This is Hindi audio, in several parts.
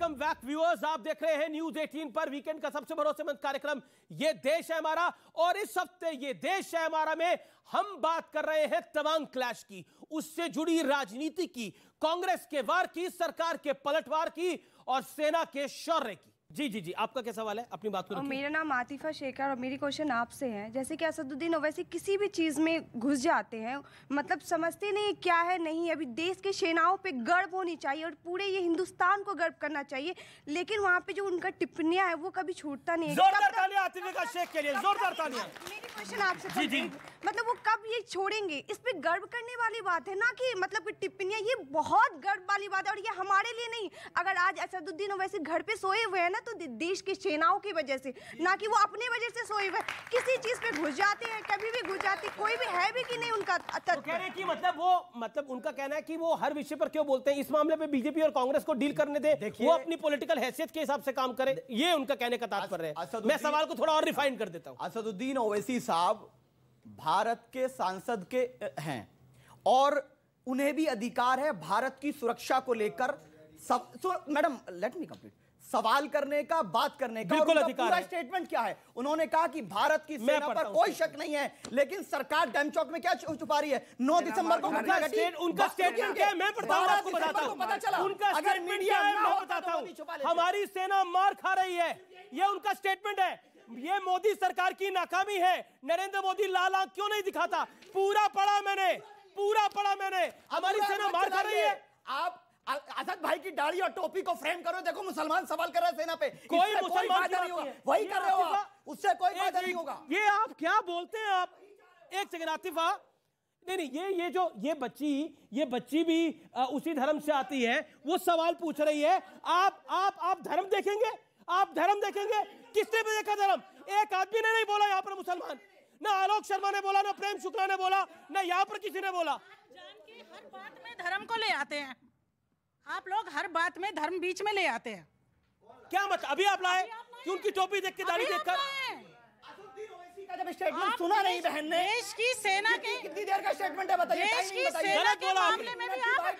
वेलकम बैक व्यूअर्स आप देख रहे हैं न्यूज 18 पर वीकेंड का सबसे भरोसेमंद कार्यक्रम ये देश है हमारा और इस हफ्ते ये देश है हमारा में हम बात कर रहे हैं तवांग क्लैश की उससे जुड़ी राजनीति की कांग्रेस के वार की सरकार के पलटवार की और सेना के शौर्य की जी जी जी आपका क्या सवाल है अपनी बात को मेरा नाम आतिफा शेखर और मेरी क्वेश्चन आपसे है जैसे कि असदुद्दीन ओवैसी किसी भी चीज में घुस जाते हैं मतलब समझते नहीं क्या है नहीं अभी देश के सेनाओं पे गर्व होनी चाहिए और पूरे ये हिंदुस्तान को गर्व करना चाहिए लेकिन वहाँ पे जो उनका टिप्पणियाँ है वो कभी छूटता नहीं है जोरदार तालियां आतिफा मतलब शेख के लिए जोरदार तालियां मेरी क्वेश्चन आपसे जी जी मतलब वो कब ये छोड़ेंगे इस पर गर्व करने वाली बात है ना कि मतलब कि टिप्पणियाँ ये बहुत गर्व वाली बात है और ये हमारे लिए नहीं अगर आज असदुद्दीन वैसे घर पे सोए हुए हैं ना तो देश की सेनाओं की वजह से ना कि वो अपने वजह से सोए हुए किसी चीज़ पे घुस जाते हैं कभी भी घुस जाते कोई भी है भी कि नहीं उनका तो कह रहे कि मतलब वो मतलब उनका कहना है कि वो हर विषय पर क्यों बोलते हैं इस मामले में बीजेपी और कांग्रेस को डील करने दे वो अपनी पॉलिटिकल हैसियत के हिसाब से काम करे ये उनका कहने का तात्पर्य है मैं सवाल को थोड़ा और रिफाइन कर देता हूँ असदुद्दीन ओवैसी साहब भारत के सांसद के हैं और उन्हें भी अधिकार है भारत की सुरक्षा को लेकर सब सो तो मैडम लेट मी कंप्लीट सवाल करने का बात करने का बिल्कुल अधिकार स्टेटमेंट क्या है उन्होंने कहा कि भारत की सेना पर कोई शक नहीं है लेकिन सरकार डैम चौक में क्या छुपा रही है 9 दिसंबर को घटना घटी उनका स्टेटमेंट क्या है मैं पढ़ता हूं आपको बताता हूं पता चला उनका अगर मीडिया मैं तो बताता तो हूं हमारी सेना मार खा रही है यह उनका स्टेटमेंट है ये मोदी सरकार की नाकामी है नरेंद्र मोदी लाल आंख क्यों नहीं दिखाता पूरा पढ़ा मैंने पूरा पढ़ा मैंने हमारी सेना मार खा रही है आप आजाद भाई की दाढ़ी और टोपी को फ्रेम करो देखो मुसलमान सवाल कर रहे हैं सेना पे कोई मुसलमान नहीं होगा वही कर रहे हो उससे कोई फायदा नहीं होगा ये आप क्या बोलते हैं आप एक सेकंड आतिफा नहीं नहीं ये ये जो ये बच्ची ये बच्ची भी आ, उसी धर्म से आती है वो सवाल पूछ रही है आप आप आप धर्म देखेंगे आप धर्म देखेंगे किसने भी देखा धर्म एक आदमी ने नहीं बोला यहाँ पर मुसलमान ना आलोक शर्मा ने बोला ना प्रेम शुक्ला ने बोला ना यहाँ पर किसी ने बोला हर बात में धर्म को ले आते हैं आप लोग हर बात में धर्म बीच में ले आते हैं क्या मत अभी आप लाए कि उनकी टोपी देख के दाली देखकर सुना नहीं बहन ने देश की सेना के कितनी देर का स्टेटमेंट है बताइए देश की सेना के मामले में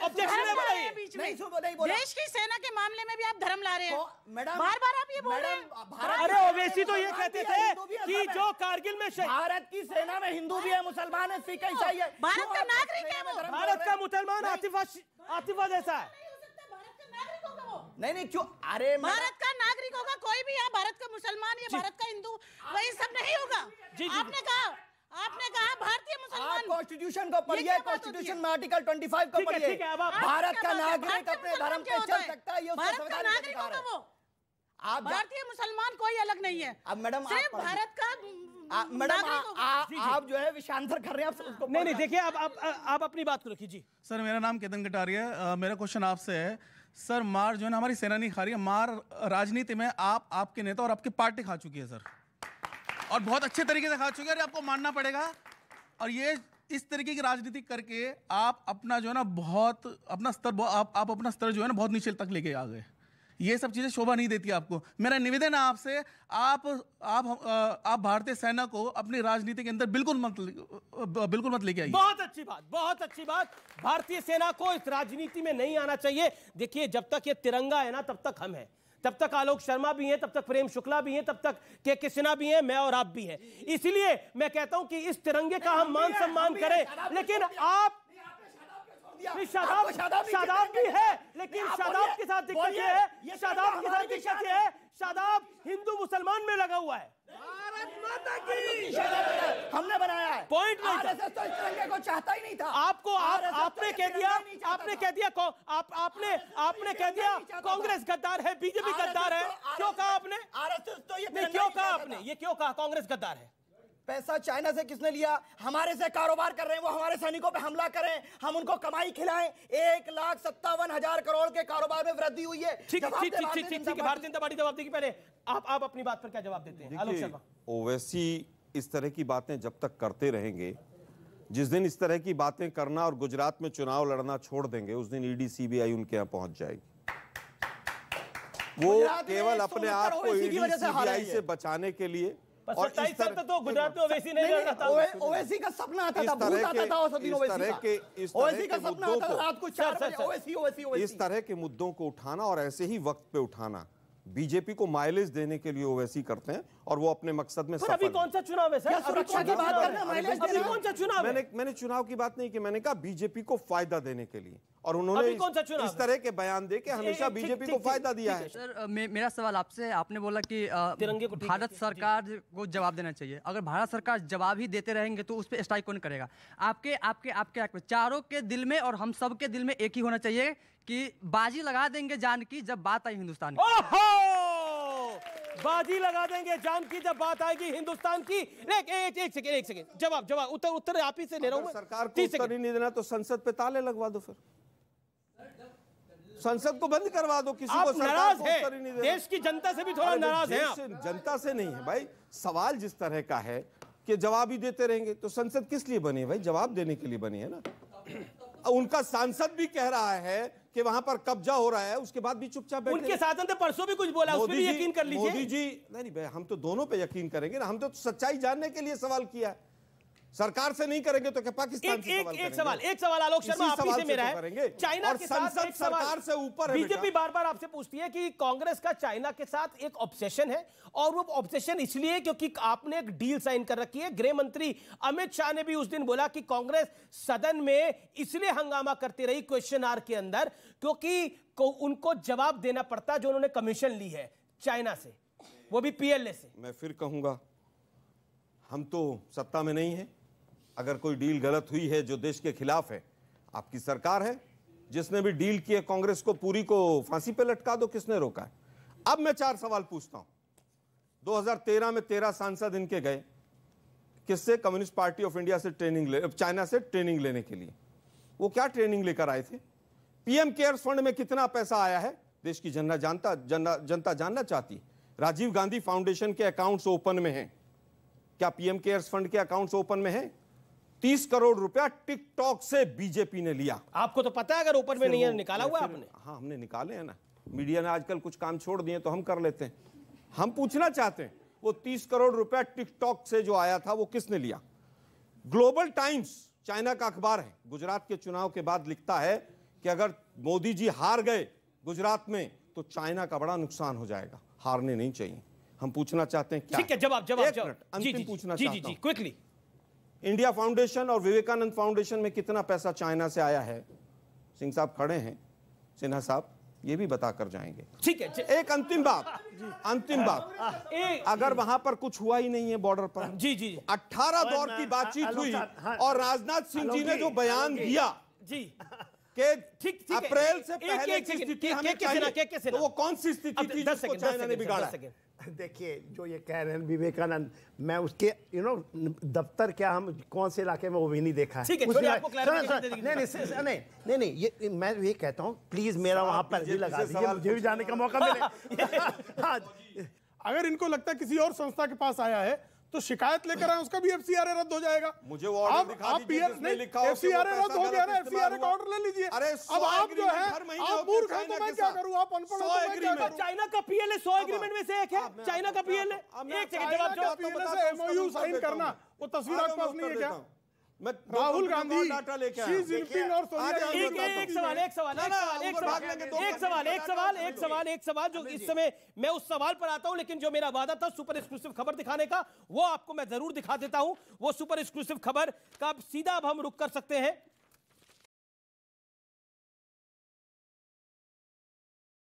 ऑब्जेक्शन है भाई नहीं सुनो नहीं बोला देश की सेना के मामले में भी आप धर्म ला रहे हैं मैडम बार बार आप ये बोल रहे हैं अरे ओवैसी तो ये कहते थे कि जो कारगिल में भारत की सेना में हिंदू भी है मुसलमान है सिख ईसाई है भारत का नागरिक है वो भारत का मुसलमान आतिफा आतिफा जैसा है नहीं नहीं क्यों अरे भारत का नागरिक होगा कोई भी है हाँ, भारत का मुसलमान या भारत का हिंदू वही सब नहीं होगा आपने कहा आपने कहा भारतीय मुसलमान कॉन्स्टिट्यूशन को पढ़िए कॉन्स्टिट्यूशन में आर्टिकल 25 को पढ़िए भारत का नागरिक अपने धर्म पे चल सकता है भारत का नागरिक होगा वो आप भारतीय मुसलमान कोई अलग नहीं है अब मैडम सिर्फ भारत का मैडम आप जो है विषांतर कर रहे हैं आप उसको नहीं नहीं देखिए आप आप आप अपनी बात को कीजिए सर मेरा नाम केतन कटारिया मेरा क्वेश्चन आपसे है सर मार जो है ना हमारी सेना नहीं खा रही है मार राजनीति में आप आपके नेता और आपकी पार्टी खा चुकी है सर और बहुत अच्छे तरीके से खा चुके अरे आपको मानना पड़ेगा और ये इस तरीके की राजनीति करके आप अपना जो है ना बहुत अपना स्तर आप, आप अपना स्तर जो है ना बहुत नीचे तक लेके आ गए ये सब चीज़ें शोभा नहीं देती आपको मेरा निवेदन है आपसे आप आप आप भारतीय सेना को अपनी राजनीति के अंदर बिल्कुल मत बिल्कुल मत लेके आइए बहुत अच्छी बात बहुत अच्छी बात भारतीय सेना को इस राजनीति में नहीं आना चाहिए देखिए जब तक ये तिरंगा है ना तब तक हम हैं तब तक आलोक शर्मा भी हैं तब तक प्रेम शुक्ला भी हैं तब तक के के सिन्हा भी हैं मैं और आप भी हैं इसलिए मैं कहता हूं कि इस तिरंगे का हम मान सम्मान करें लेकिन आप शादाब शादाब भी है लेकिन शादाब के साथ दिक्कत ये है ये तो शादाब के साथ दिक्कत ये है शादाब हिंदू मुसलमान में लगा हुआ है भारत माता की हमने बनाया है पॉइंट नहीं तो को आपको आप तो आपने कह दिया हाँ, आपने तो कह दिया आप आपने आपने कह दिया कांग्रेस गद्दार है बीजेपी गद्दार है तो- क्यों कहा आपने ये क्यों कहा आपने ये क्यों कहा कांग्रेस गद्दार है पैसा चाइना से किसने लिया हमारे से कारोबार कर रहे हैं वो हमारे सैनिकों पे हमला करें हम उनको कमाई खिलाएं एक लाख सत्तावन हजार करोड़ के कारोबार में वृद्धि हुई है ठीक ठीक ठीक ठीक ठीक भारतीय जनता पार्टी जवाब देगी पहले आप आप अपनी बात पर क्या जवाब देते हैं ओवैसी इस तरह की बातें जब तक करते रहेंगे जिस दिन इस तरह की बातें करना और गुजरात में चुनाव लड़ना छोड़ देंगे उस दिन ईडी e सीबीआई उनके यहाँ पहुंच जाएगी वो केवल अपने आप को ईडी सीबीआई e से बचाने के लिए और इस तरह तो गुजरात में ओवैसी नहीं रहता था ओवैसी का सपना आता था भूत आता था उस दिन ओवैसी का इस तरह का सपना आता था रात को 4 बजे ओवैसी ओवैसी ओवैसी इस तरह के मुद्दों को उठाना और ऐसे ही वक्त पे उठाना बीजेपी को माइलेज देने के लिए ओवैसी करते हैं और वो अपने मकसद में सफल अभी कौन सा चुनाव है सर अभी कौन बात करना माइलेज देना कौन सा चुनाव मैंने मैंने चुनाव की बात नहीं की मैंने कहा बीजेपी को फायदा देने के लिए और उन्होंने इस तरह के बयान दे के हमेशा बीजेपी को फायदा दिया है सर मे, मेरा सवाल आपसे आपने बोला कि तिरंगे को भारत सरकार को जवाब देना चाहिए अगर भारत सरकार जवाब ही देते रहेंगे तो उस पर स्ट्राइक कौन करेगा आपके आपके आपके चारों के दिल में और हम सब के दिल में एक ही होना चाहिए कि बाजी लगा देंगे जान की जब बात आई हिंदुस्तान बाजी लगा देंगे जान की जब बात आएगी हिंदुस्तान की एक एक एक सेकेंड एक सेकेंड जवाब जवाब उत्तर उत्तर आप ही से ले रहा हूँ सरकार को उत्तर नहीं देना तो संसद पे ताले लगवा दो फिर संसद को बंद करवा दो किसी को नाराज है देश की जनता से भी थोड़ा तो नाराज है जनता से नहीं है भाई सवाल जिस तरह का है कि जवाब ही देते रहेंगे तो संसद किस लिए बनी है भाई जवाब देने के लिए बनी है ना उनका सांसद भी कह रहा है कि वहां पर कब्जा हो रहा है उसके बाद भी चुपचाप बैठे उनके साथ ने तो परसों भी कुछ बोला उसमें भी यकीन कर लीजिए मोदी जी नहीं भाई हम तो दोनों पे यकीन करेंगे ना हम तो सच्चाई जानने के लिए सवाल किया है सरकार से नहीं करेंगे तो क्या पाकिस्तान एक, एक, एक सवाल एक सवाल आलोक शर्मा आप ही से मेरा तो है चाइना के साथ एक सरकार से ऊपर बीजेपी बार बार आपसे पूछती है कि कांग्रेस का चाइना के साथ एक ऑब्सेशन है और वो ऑब्सेशन इसलिए क्योंकि आपने एक डील साइन कर रखी है गृह मंत्री अमित शाह ने भी उस दिन बोला कि कांग्रेस सदन में इसलिए हंगामा करती रही क्वेश्चन आर के अंदर क्योंकि उनको जवाब देना पड़ता जो उन्होंने कमीशन ली है चाइना से वो भी पीएलए से मैं फिर कहूंगा हम तो सत्ता में नहीं है अगर कोई डील गलत हुई है जो देश के खिलाफ है आपकी सरकार है जिसने भी डील की है कांग्रेस को पूरी को फांसी पे लटका दो किसने रोका है अब मैं चार सवाल पूछता हूं 2013 में तेरह सांसद इनके गए किससे कम्युनिस्ट पार्टी ऑफ इंडिया से ट्रेनिंग ले चाइना से ट्रेनिंग लेने के लिए वो क्या ट्रेनिंग लेकर आए थे पीएम केयर्स फंड में कितना पैसा आया है देश की जनता जनता जनता जानना चाहती राजीव गांधी फाउंडेशन के अकाउंट्स ओपन में हैं क्या पीएम केयर्स फंड के अकाउंट्स ओपन में हैं तीस करोड़ रुपया टिकटॉक से बीजेपी ने लिया आपको तो पता है अगर ऊपर में नहीं है निकाला हुआ आपने हाँ हमने निकाले हैं ना मीडिया ने आजकल कुछ काम छोड़ दिए तो हम कर लेते हैं हम पूछना चाहते हैं वो तीस करोड़ रुपया टिकटॉक से जो आया था वो किसने लिया ग्लोबल टाइम्स चाइना का अखबार है गुजरात के चुनाव के बाद लिखता है कि अगर मोदी जी हार गए गुजरात में तो चाइना का बड़ा नुकसान हो जाएगा हारने नहीं चाहिए हम पूछना चाहते हैं क्या ठीक है जवाब जवाब अंतिम पूछना जी, जी, जी, जी, क्विकली इंडिया फाउंडेशन और विवेकानंद फाउंडेशन में कितना पैसा चाइना से आया है सिंह साहब खड़े हैं सिन्हा साहब ये भी बताकर जाएंगे ठीक है एक अंतिम बात अंतिम बात अगर वहां पर कुछ हुआ ही नहीं है बॉर्डर पर जी जी अट्ठारह दौर की बातचीत हुई हाँ। और राजनाथ सिंह जी ने जो बयान दिया जी के ठीक ठीक अप्रैल से पहले की स्थिति हमें चाहिए तो वो कौन सी स्थिति थी जिसको चाइना ने बिगाड़ा देखिए जो ये कह रहे हैं विवेकानंद मैं उसके यू नो दफ्तर क्या हम कौन से इलाके में वो भी नहीं देखा है नहीं नहीं नहीं नहीं ये मैं ये कहता हूँ प्लीज मेरा वहां पर भी लगा दीजिए मुझे भी जाने का मौका मिले हाँ, अगर इनको लगता है किसी और संस्था के पास आया है तो शिकायत लेकर आए उसका भी एफसीआरए रद्द हो जाएगा मुझे वो आप, दिखा आप दिखा नहीं लिखा सी आर ए रद्द हो गया ना एफसीआरए का ऑर्डर ले लीजिए अरे अब आप जो है आप मूर्ख हैं तो मैं क्या करूं आप अनपढ़ चाइना का पीएलए सो एग्रीमेंट में से एक है चाइना का पीएलए एक सेकंड जवाब दो पीएलए एमओयू साइन करना वो तस्वीर हाँ, आपके पास नहीं है क्या राहुल गांधी डाटा लेके और एक सवाल एक सवाल एक सवाल एक सवाल एक सवाल एक सवाल एक सवाल जो इस समय मैं उस सवाल पर आता हूं लेकिन जो मेरा वादा था सुपर एक्सक्लूसिव खबर दिखाने का वो आपको मैं जरूर दिखा देता हूं वो सुपर एक्सक्लूसिव खबर का सीधा अब हम रुक कर सकते हैं